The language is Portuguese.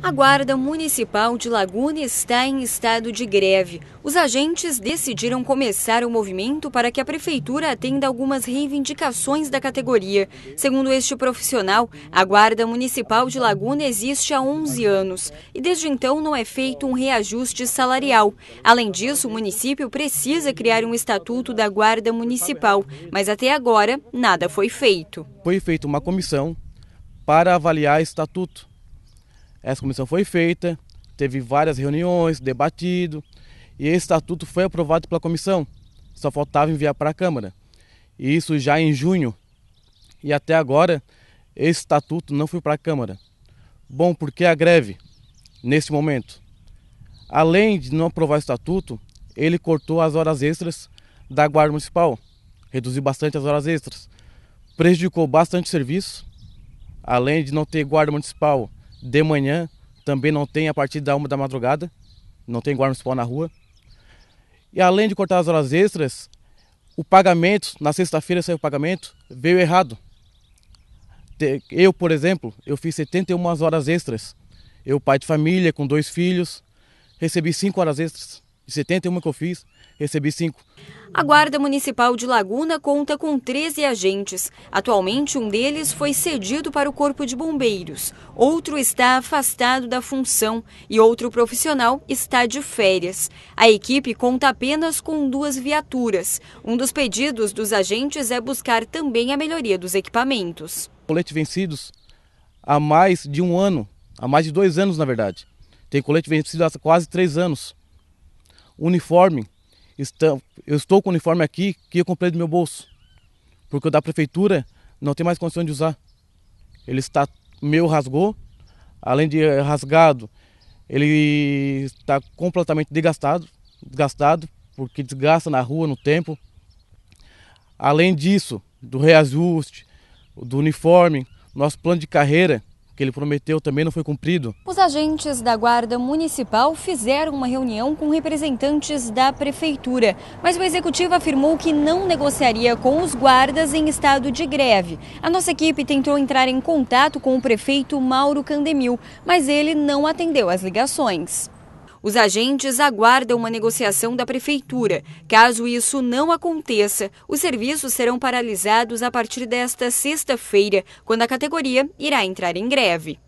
A Guarda Municipal de Laguna está em estado de greve. Os agentes decidiram começar o movimento para que a Prefeitura atenda algumas reivindicações da categoria. Segundo este profissional, a Guarda Municipal de Laguna existe há 11 anos e desde então não é feito um reajuste salarial. Além disso, o município precisa criar um estatuto da Guarda Municipal, mas até agora nada foi feito. Foi feita uma comissão para avaliar estatuto essa comissão foi feita, teve várias reuniões, debatido, e esse estatuto foi aprovado pela comissão. Só faltava enviar para a Câmara. E isso já em junho. E até agora, esse estatuto não foi para a Câmara. Bom, porque a greve neste momento? Além de não aprovar o estatuto, ele cortou as horas extras da Guarda Municipal, reduziu bastante as horas extras, prejudicou bastante o serviço, além de não ter Guarda Municipal de manhã também não tem a partir da uma da madrugada, não tem guarda municipal na rua. E além de cortar as horas extras, o pagamento, na sexta-feira saiu o pagamento, veio errado. Eu, por exemplo, eu fiz 71 horas extras. Eu, pai de família, com dois filhos, recebi 5 horas extras. De 71 que eu fiz, recebi cinco. A Guarda Municipal de Laguna conta com 13 agentes. Atualmente, um deles foi cedido para o Corpo de Bombeiros. Outro está afastado da função e outro profissional está de férias. A equipe conta apenas com duas viaturas. Um dos pedidos dos agentes é buscar também a melhoria dos equipamentos. Colete vencidos há mais de um ano, há mais de dois anos, na verdade. Tem colete vencido há quase três anos. Uniforme Estou, eu estou com o uniforme aqui que eu comprei do meu bolso, porque o da prefeitura não tem mais condição de usar. Ele está meio rasgou, além de rasgado, ele está completamente desgastado, desgastado porque desgasta na rua, no tempo. Além disso, do reajuste, do uniforme, nosso plano de carreira que ele prometeu também não foi cumprido. Os agentes da Guarda Municipal fizeram uma reunião com representantes da Prefeitura, mas o executivo afirmou que não negociaria com os guardas em estado de greve. A nossa equipe tentou entrar em contato com o prefeito Mauro Candemil, mas ele não atendeu as ligações. Os agentes aguardam uma negociação da Prefeitura. Caso isso não aconteça, os serviços serão paralisados a partir desta sexta-feira, quando a categoria irá entrar em greve.